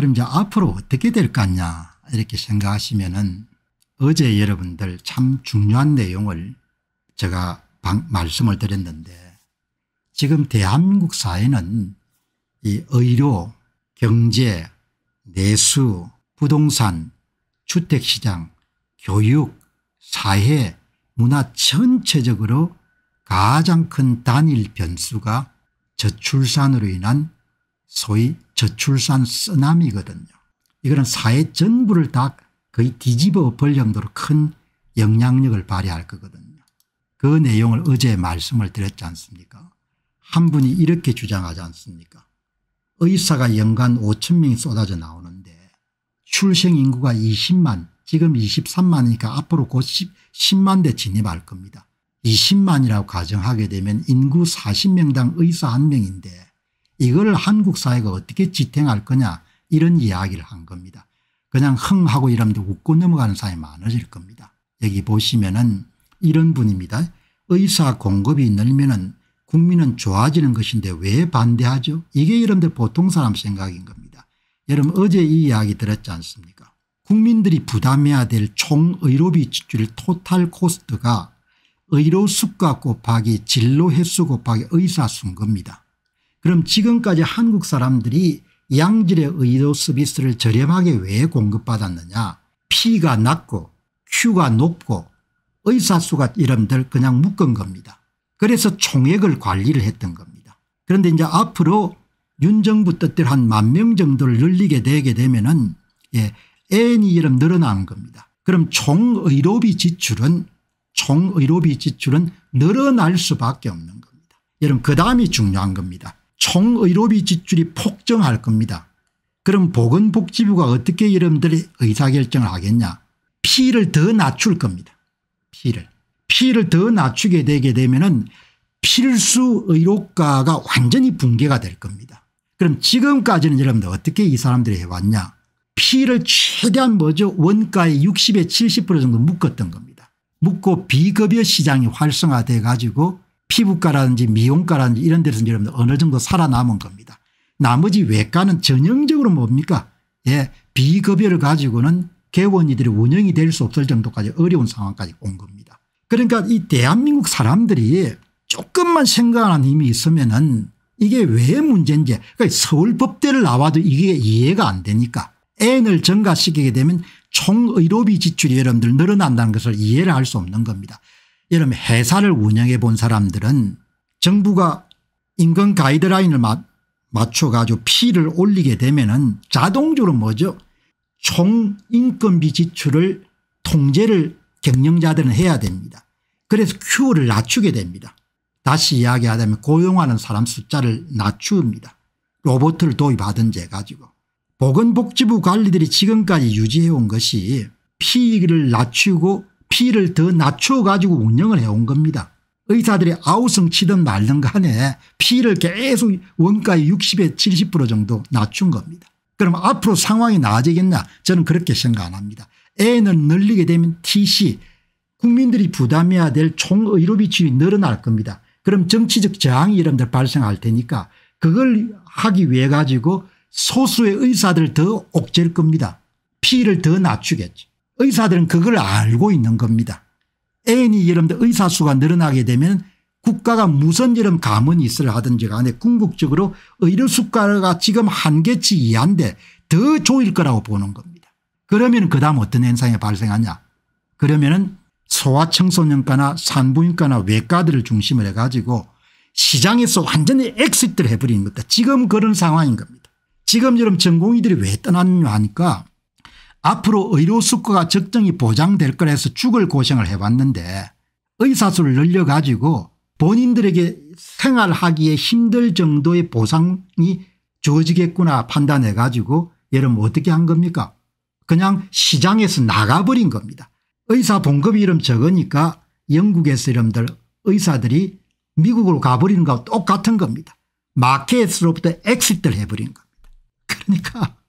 그럼 이제 앞으로 어떻게 될 것같냐 이렇게 생각하시면은 어제 여러분들 참 중요한 내용을 제가 방, 말씀을 드렸는데 지금 대한민국 사회는 이 의료, 경제, 내수, 부동산, 주택시장, 교육, 사회, 문화 전체적으로 가장 큰 단일 변수가 저출산으로 인한 소위 저출산 쓰나미거든요. 이거는 사회 전부를 다 거의 뒤집어 엎을 정도로 큰 영향력을 발휘할 거거든요. 그 내용을 어제 말씀을 드렸지 않습니까 한 분이 이렇게 주장하지 않습니까 의사가 연간 5천 명이 쏟아져 나오는데 출생 인구가 20만 지금 23만이니까 앞으로 곧 10, 만대 진입할 겁니다. 20만이라고 가정하게 되면 인구 40명당 의사 1명인데 이걸 한국 사회가 어떻게 지탱할 거냐 이런 이야기를 한 겁니다. 그냥 흥 하고 이러면 웃고 넘어가는 사람이 많아질 겁니다. 여기 보시면은 이런 분입니다. 의사 공급이 늘면은 국민은 좋아지는 것인데 왜 반대하죠? 이게 여러분들 보통 사람 생각인 겁니다. 여러분 어제 이 이야기 들었지 않습니까? 국민들이 부담해야 될 총 의료비 지출 토탈 코스트가 의료 수가 곱하기 진로 횟수 곱하기 의사 수인 겁니다. 그럼 지금까지 한국 사람들이 양질의 의료 서비스를 저렴하게 왜 공급받았느냐 P가 낮고 Q가 높고 의사수가 이름들 그냥 묶은 겁니다. 그래서 총액을 관리를 했던 겁니다. 그런데 이제 앞으로 윤정부 뜻대로 한 만 명 정도를 늘리게 되게 되면은 예, 애인이 이름 늘어난 겁니다. 그럼 총의료비 지출은 총의료비 지출은 늘어날 수밖에 없는 겁니다. 여러분 그다음이 중요한 겁니다. 총의료비 지출이 폭증할 겁니다. 그럼 보건복지부가 어떻게 여러분들이 의사결정을 하겠냐 피를 더 낮출 겁니다. 피를. 피를 더 낮추게 되게 되면 은 필수 의료가가 완전히 붕괴가 될 겁니다. 그럼 지금까지는 여러분들 어떻게 이 사람들이 해왔냐 피를 최대한 뭐죠 원가의 60에 70% 정도 묶었던 겁니다. 묶고 비급여 시장이 활성화돼 가지고 피부과라든지 미용과라든지 이런 데서 여러분들 어느 정도 살아남은 겁니다. 나머지 외과는 전형적으로 뭡니까 예 비급여를 가지고는 개원이들이 운영이 될 수 없을 정도까지 어려운 상황까지 온 겁니다. 그러니까 이 대한민국 사람들이 조금만 생각하는 힘이 있으면 은 이게 왜 문제인지 그러니까 서울법대를 나와도 이게 이해가 안 되니까 N을 증가시키게 되면 총의료비 지출이 여러분들 늘어난다는 것을 이해를 할 수 없는 겁니다. 이런 회사를 운영해 본 사람들은 정부가 인근 가이드라인을 맞춰가지고 피를 올리게 되면은 자동적으로 뭐죠 총 인건비 지출을 통제를 경영자들은 해야 됩니다. 그래서 큐를 낮추게 됩니다. 다시 이야기하자면 고용하는 사람 숫자를 낮춥니다. 로봇을 도입하던 제 가지고 보건복지부 관리들이 지금까지 유지해온 것이 피익을 낮추고 피를 더 낮춰가지고 운영을 해온 겁니다. 의사들이 아우성 치든 말든간에 피를 계속 원가의 60에 70% 정도 낮춘 겁니다. 그럼 앞으로 상황이 나아지겠나 저는 그렇게 생각 안 합니다. A는 늘리게 되면 TC 국민들이 부담해야 될 총의료 비율이 치 늘어날 겁니다. 그럼 정치적 저항이 이런들 발생할 테니까 그걸 하기 위해 가지고 소수의 의사들 더 옥죄일 겁니다. 피를 더 낮추겠죠. 의사들은 그걸 알고 있는 겁니다. 애이 여러분들 의사 수가 늘어나게 되면 국가가 무슨 이런 감언이 있으 하든지 간에 궁극적으로 의료 수가가 지금 한계치 이하데더 조일 거라고 보는 겁니다. 그러면 그 다음 어떤 현상이 발생하냐 그러면은 소아청소년과나 산부인과나 외과들을 중심으로 해가지고 시장에서 완전히 엑시트를 해버리는 겁니다. 지금 그런 상황인 겁니다. 지금 여러분 전공의들이 왜떠났냐 하니까 앞으로 의료 수가가 적정히 보장될 거라서 죽을 고생을 해봤는데 의사 수를 늘려 가지고 본인들에게 생활하기에 힘들 정도의 보상이 주어지겠구나 판단해 가지고 여러분 어떻게 한 겁니까 그냥 시장에서 나가버린 겁니다. 의사 봉급이 름 적으니까 영국에서 이름들 의사들이 미국으로 가버리는 거와 똑같은 겁니다. 마켓으로부터 엑시트를 해버린 겁니다. 그러니까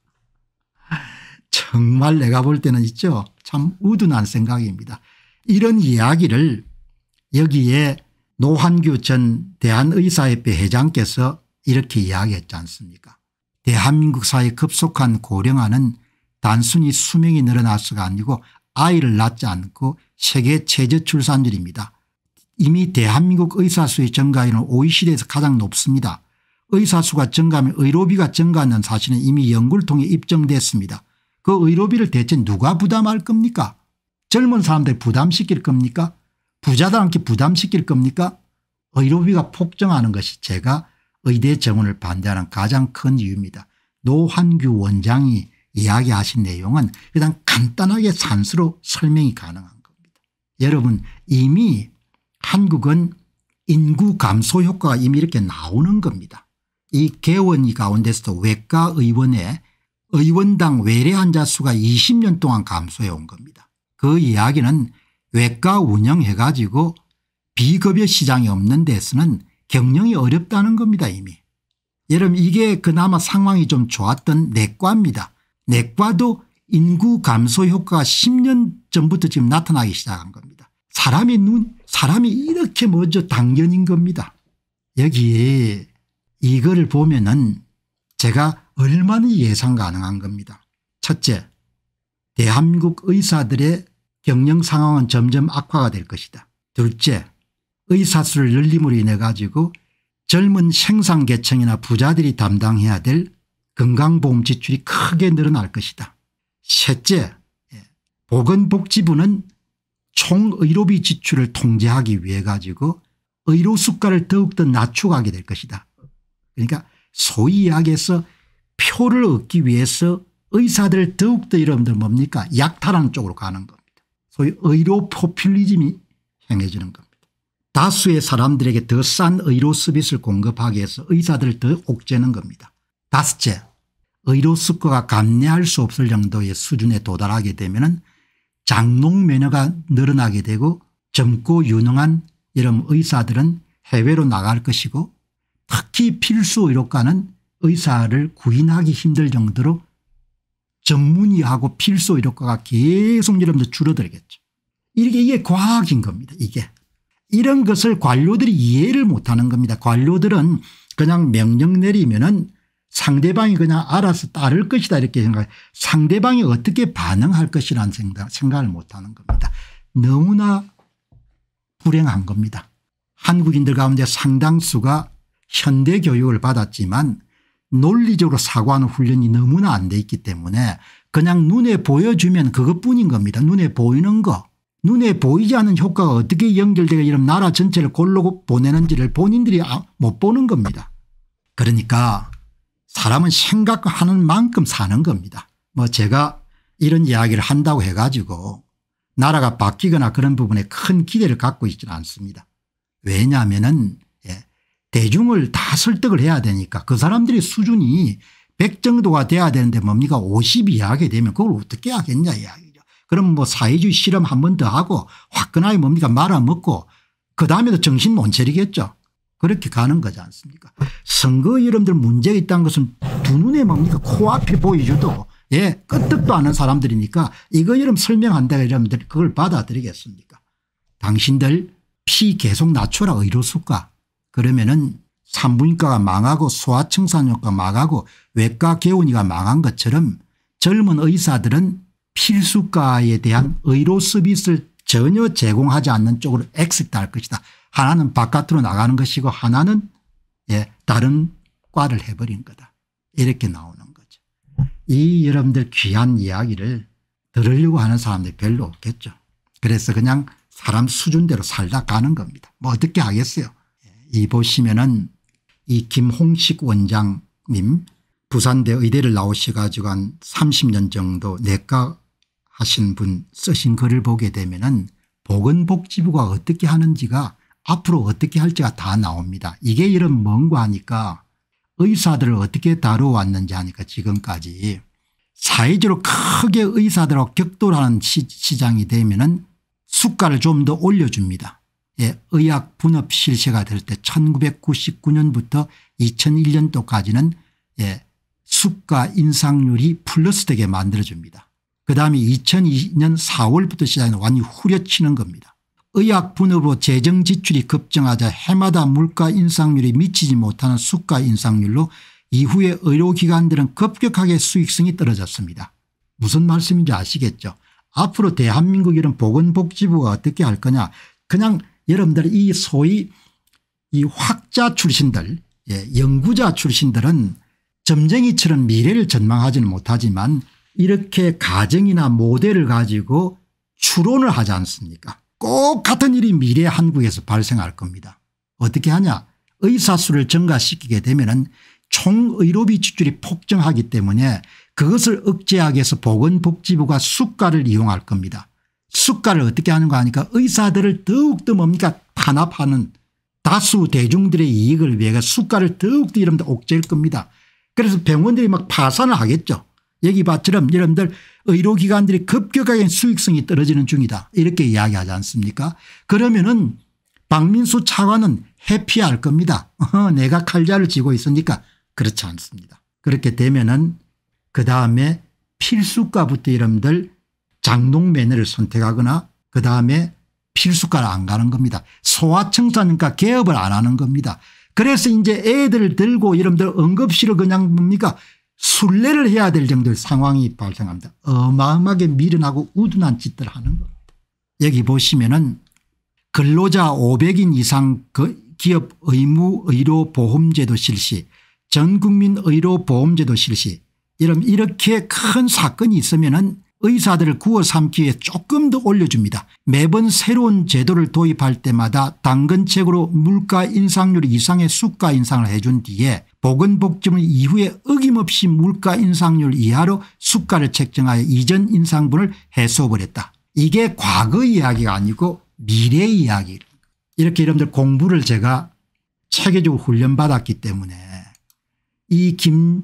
정말 내가 볼 때는 있죠. 참 우둔한 생각입니다. 이런 이야기를 여기에 노환규전 대한의사협회 회장께서 이렇게 이야기했지 않습니까 대한민국 사회 급속한 고령화는 단순히 수명이 늘어나서가 아니고 아이를 낳지 않고 세계 최저 출산율입니다. 이미 대한민국 의사수의 증가율은 OECD에서 가장 높습니다. 의사수가 증가하면 의료비가 증가하는 사실은 이미 연구를 통해 입증됐습니다. 그 의료비를 대체 누가 부담할 겁니까? 젊은 사람들 부담시킬 겁니까? 부자들한테 부담시킬 겁니까? 의료비가 폭증하는 것이 제가 의대 정원을 반대하는 가장 큰 이유입니다. 노환규 원장이 이야기하신 내용은 일단 간단하게 산수로 설명이 가능한 겁니다. 여러분 이미 한국은 인구 감소 효과가 이미 이렇게 나오는 겁니다. 이 개원이 가운데서도 외과 의원의 의원당 외래 환자 수가 20년 동안 감소해 온 겁니다. 그 이야기는 외과 운영해 가지고 비급여 시장이 없는 데서는 경영이 어렵다는 겁니다 이미. 여러분 이게 그나마 상황이 좀 좋았던 내과입니다. 내과도 인구 감소 효과가 10년 전부터 지금 나타나기 시작한 겁니다. 사람이눈 사람이 이렇게 먼저 당연인 겁니다. 여기 이거를 보면은 제가 얼마나 예상 가능한 겁니다. 첫째 대한민국 의사들의 경영 상황은 점점 악화가 될 것이다. 둘째 의사수를 늘림으로 인해 가지고 젊은 생산계층이나 부자들이 담당해야 될 건강보험 지출이 크게 늘어날 것이다. 셋째 예, 보건복지부는 총의료비 지출을 통제하기 위해 가지고 의료 수가를 더욱더 낮추게 될 것이다. 그러니까 소위 이야기해서 표를 얻기 위해서 의사들 더욱더 여러분들 뭡니까 약탈하는 쪽으로 가는 겁니다. 소위 의료 포퓰리즘이 행해지는 겁니다. 다수의 사람들에게 더 싼 의료 서비스를 공급하기 위해서 의사들을 더 옥죄는 겁니다. 다섯째 의료 수가가 감내할 수 없을 정도의 수준에 도달하게 되면 장롱 매너가 늘어나게 되고 젊고 유능한 이런 의사들은 해외로 나갈 것이고 특히 필수 의료과는 의사를 구인하기 힘들 정도로 전문의하고 필수 의료과가 계속 여러분들 줄어들겠죠. 이게 이게 과학인 겁니다. 이게. 이런 것을 관료들이 이해를 못하는 겁니다. 관료들은 그냥 명령 내리면 은 상대방이 그냥 알아서 따를 것이다 이렇게 생각해 상대방이 어떻게 반응할 것이라는 생각, 을 못하는 겁니다. 너무나 불행한 겁니다. 한국인들 가운데 상당수가 현대 교육을 받았지만 논리적으로 사고하는 훈련이 너무나 안 돼 있기 때문에 그냥 눈에 보여주면 그것뿐인 겁니다. 눈에 보이는 거. 눈에 보이지 않은 효과가 어떻게 연결되어 이런 나라 전체를 골로 보내는지를 본인들이 아, 못 보는 겁니다. 그러니까 사람은 생각하는 만큼 사는 겁니다. 뭐 제가 이런 이야기를 한다고 해가지고 나라가 바뀌거나 그런 부분에 큰 기대를 갖고 있지는 않습니다. 왜냐하면 은 대중을 다 설득을 해야 되니까 그 사람들의 수준이 100 정도가 돼야 되는데 뭡니까 50 이하게 되면 그걸 어떻게 하겠냐 이야기죠. 그럼 뭐 사회주의 실험 한 번 더 하고 화끈하게 뭡니까 말아먹고 그다음에도 정신 못 차리겠죠. 그렇게 가는 거지 않습니까 선거 여러들 문제가 있다는 것은 두 눈에 뭡니까 코앞에 보이죠도 예 끄떡도 않은 사람들이니까 이거 여러 설명한다 여러분들 그걸 받아들이겠습니까 당신들 피 계속 낮춰라 의료수가 그러면은 산부인과가 망하고 소아청산학과 망하고 외과 개운이가 망한 것처럼 젊은 의사들은 필수과에 대한 의료 서비스를 전혀 제공하지 않는 쪽으로 엑스트할 것이다. 하나는 바깥으로 나가는 것이고 하나는 예 다른 과를 해버린 거다. 이렇게 나오는 거죠. 이 여러분들 귀한 이야기를 들으려고 하는 사람들이 별로 없겠죠. 그래서 그냥 사람 수준대로 살다 가는 겁니다. 뭐 어떻게 하겠어요. 이 보시면은 이 김홍식 원장님 부산대 의대를 나오셔 가지고 한 30년 정도 내과 하신 분 쓰신 글을 보게 되면은 보건복지부가 어떻게 하는지가 앞으로 어떻게 할지가 다 나옵니다. 이게 이런 먼거 하니까 의사들을 어떻게 다뤄왔는지 하니까 지금까지 사회적으로 크게 의사들하고 격돌하는 시, 장이 되면 은 수가를 좀 더 올려줍니다. 예, 의학 분업 실세가 될 때 1999년부터 2001년도까지는 수가 예, 인상률이 플러스 되게 만들어줍니다. 그 다음에 2002년 4월부터 시작해서 완전히 후려치는 겁니다. 의약 분업으로 재정 지출이 급증하자 해마다 물가 인상률이 미치지 못하는 수가 인상률로 이후에 의료기관들은 급격하게 수익성이 떨어졌습니다. 무슨 말씀인지 아시겠죠 앞으로 대한민국 이런 보건복지부가 어떻게 할 거냐 그냥 여러분들 이 소위 이 학자 출신들 예, 연구자 출신들은 점쟁이처럼 미래를 전망하지는 못하지만 이렇게 가정이나 모델을 가지고 추론을 하지 않습니까 꼭 같은 일이 미래 한국에서 발생할 겁니다. 어떻게 하냐 의사수를 증가시키게 되면 총의료비 지출이 폭증하기 때문에 그것을 억제하기 위해서 보건복지부가 수가를 이용할 겁니다. 숙가를 어떻게 하는가 하니까 의사들을 더욱더 뭡니까 탄압하는 다수 대중들의 이익을 위해 숙가를 더욱더 이름들 옥죄일 겁니다. 그래서 병원들이 막 파산을 하겠죠. 여기 봐처럼 여러분들 의료기관들이 급격하게 수익성이 떨어지는 중이다 이렇게 이야기하지 않습니까 그러면은 박민수 차관은 해피할 겁니다. 어, 내가 칼자를 쥐고 있으니까 그렇지 않습니다. 그렇게 되면은 그 다음에 필수과부터 여러분들 장동 매너를 선택하거나 그다음에 필수과를 안 가는 겁니다. 소아청소년과 개업을 안 하는 겁니다. 그래서 이제 애들을 들고 여러분들 응급실을 그냥 뭡니까 순례를 해야 될 정도의 상황이 발생합니다. 어마어마하게 미련하고 우둔한 짓들 하는 겁니다. 여기 보시면은 근로자 500인 이상 그 기업 의무 의료 보험제도 실시 전국민 의료 보험제도 실시 이런 이렇게 큰 사건이 있으면은 의사들을 구워 삼기에 조금 더 올려줍니다. 매번 새로운 제도를 도입할 때마다 당근책으로 물가 인상률 이상의 수가 인상을 해준 뒤에 보건복지부 이후에 어김없이 물가 인상률 이하로 수가를 책정하여 이전 인상분을 해소해버렸다. 이게 과거 이야기가 아니고 미래 이야기 이렇게 여러분들 공부를 제가 체계적으로 훈련받았기 때문에 이김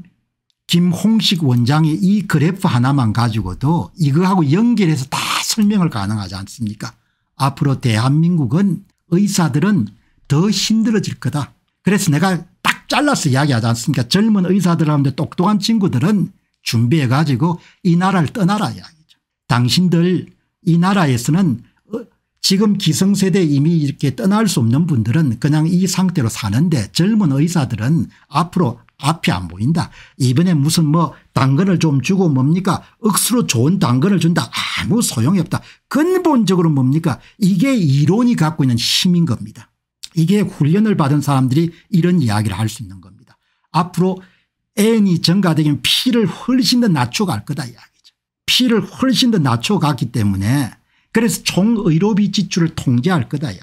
김홍식 원장의 이 그래프 하나만 가지고도 이거하고 연결해서 다 설명을 가능하지 않습니까 앞으로 대한민국은 의사들은 더 힘들어질 거다. 그래서 내가 딱 잘라서 이야기하지 않습니까 젊은 의사들하고 똑똑한 친구들은 준비해 가지고 이 나라를 떠나라 이야기죠. 당신들 이 나라에서는 어, 지금 기성세대 이미 이렇게 떠날 수 없는 분들은 그냥 이 상태로 사는데 젊은 의사들은 앞으로 앞이 안 보인다. 이번에 무슨 뭐 당근을 좀 주고 뭡니까 억수로 좋은 당근을 준다. 아무 소용이 없다. 근본적으로 뭡니까 이게 이론이 갖고 있는 힘인 겁니다. 이게 훈련을 받은 사람들이 이런 이야기를 할 수 있는 겁니다. 앞으로 N이 증가되면 P를 훨씬 더 낮춰갈 거다 이야기죠. P를 훨씬 더 낮춰갔기 때문에 그래서 총의료비 지출을 통제할 거다 이야기.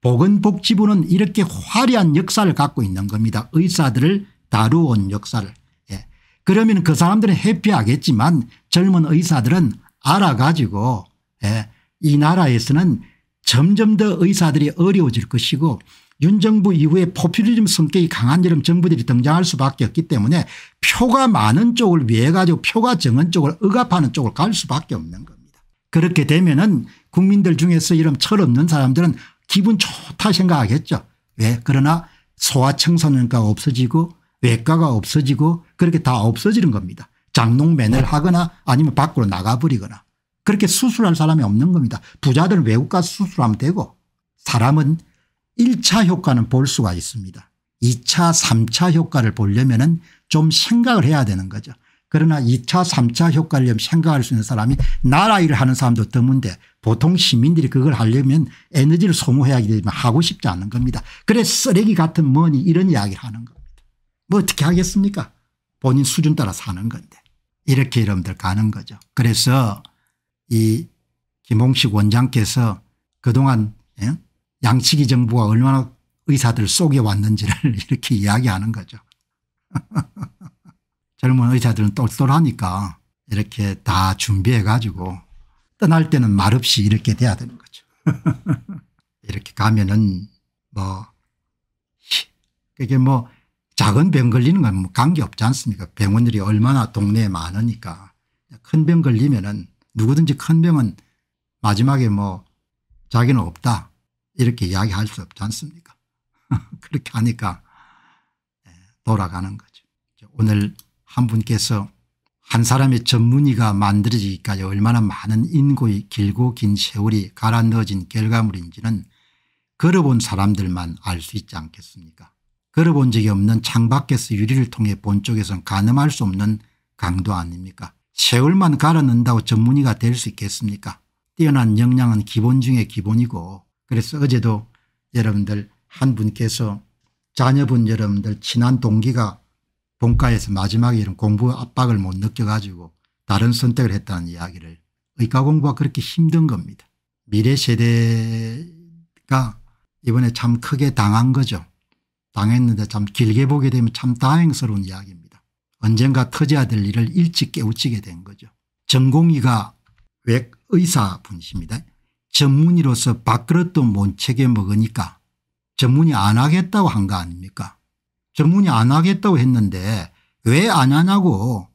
보건복지부는 이렇게 화려한 역사를 갖고 있는 겁니다. 의사들을 다루온 역사를. 예. 그러면 그 사람들은 회피하겠지만 젊은 의사들은 알아가지고 예. 이 나라에서는 점점 더 의사들이 어려워질 것이고 윤정부 이후에 포퓰리즘 성격이 강한 여름 정부들이 등장할 수밖에 없기 때문에 표가 많은 쪽을 위해 가지고 표가 적은 쪽을 억압하는 쪽을 갈 수밖에 없는 겁니다. 그렇게 되면은 국민들 중에서 이런 철없는 사람들은 기분 좋다 생각하겠죠. 왜 예. 그러나 소아청소년과 없어지고 외과가 없어지고 그렇게 다 없어지는 겁니다. 장롱맨을 하거나 아니면 밖으로 나가버리거나 그렇게 수술할 사람이 없는 겁니다. 부자들은 외국 가서 수술하면 되고 사람은 1차 효과는 볼 수가 있습니다. 2차 3차 효과를 보려면 좀 생각을 해야 되는 거죠. 그러나 2차 3차 효과를 생각할 수 있는 사람이 나라 일을 하는 사람도 드문데 보통 시민들이 그걸 하려면 에너지를 소모해야 되지만 하고 싶지 않은 겁니다. 그래서 쓰레기 같은 뭐니 이런 이야기를 하는 겁니다. 뭐 어떻게 하겠습니까 본인 수준 따라 사는 건데 이렇게 여러분들 가는 거죠. 그래서 이 김홍식 원장께서 그동안 예? 양치기 정부가 얼마나 의사들 속에 왔는지를 이렇게 이야기하는 거죠. 젊은 의사들은 똘똘하니까 이렇게 다 준비해 가지고 떠날 때는 말없이 이렇게 돼야 되는 거죠. 이렇게 가면은 뭐 그게 뭐 작은 병 걸리는 건 뭐 관계 없지 않습니까 병원들이 얼마나 동네에 많으니까 큰 병 걸리면 은 누구든지 큰 병은 마지막에 뭐 자기는 없다 이렇게 이야기할 수 없지 않습니까 그렇게 하니까 예, 돌아가는 거죠 오늘 한 분께서 한 사람의 전문의가 만들어지기까지 얼마나 많은 인고의 길고 긴 세월이 갈아넣어진 결과물인지는 걸어본 사람들만 알 수 있지 않겠습니까 걸어본 적이 없는 창밖에서 유리를 통해 본 쪽에선 가늠할 수 없는 강도 아닙니까 세월만 갈아넣는다고 전문의가 될 수 있겠습니까 뛰어난 역량은 기본 중에 기본이고 그래서 어제도 여러분들 한 분께서 자녀분 여러분들 친한 동기가 본과에서 마지막에 이런 공부 압박을 못 느껴가지고 다른 선택을 했다는 이야기를 의과 공부가 그렇게 힘든 겁니다. 미래 세대가 이번에 참 크게 당한 거죠. 당했는데 참 길게 보게 되면 참 다행스러운 이야기입니다. 언젠가 터져야 될 일을 일찍 깨우치게 된 거죠. 전공의가 외의사분이십니다. 전문의로서 밥그릇도 못 채게 먹으니까 전문의 안 하겠다고 한 거 아닙니까 전문의 안 하겠다고 했는데 왜 안 하냐고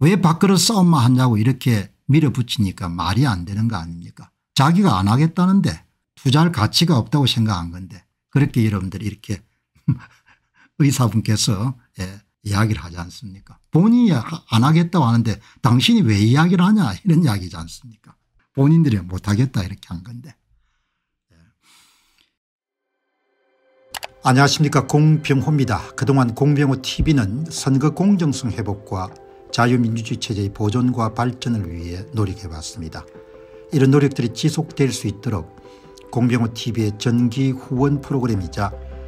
왜 밥그릇 싸움만 하냐고 이렇게 밀어붙이니까 말이 안 되는 거 아닙니까 자기가 안 하겠다는데 투자할 가치가 없다고 생각한 건데 그렇게 여러분들이 이렇게 의사분께서 예, 이야기를 하지 않습니까 본인이 안 하겠다고 하는데 당신이 왜 이야기를 하냐 이런 이야기지 않습니까 본인들이 못하겠다 이렇게 한 건데 예. 안녕하십니까 공병호입니다. 그동안 공병호TV는 선거 공정성 회복과 자유민주주의 체제의 보존과 발전을 위해 노력해봤습니다 이런 노력들이 지속될 수 있도록 공병호TV의 전기 후원 프로그램이자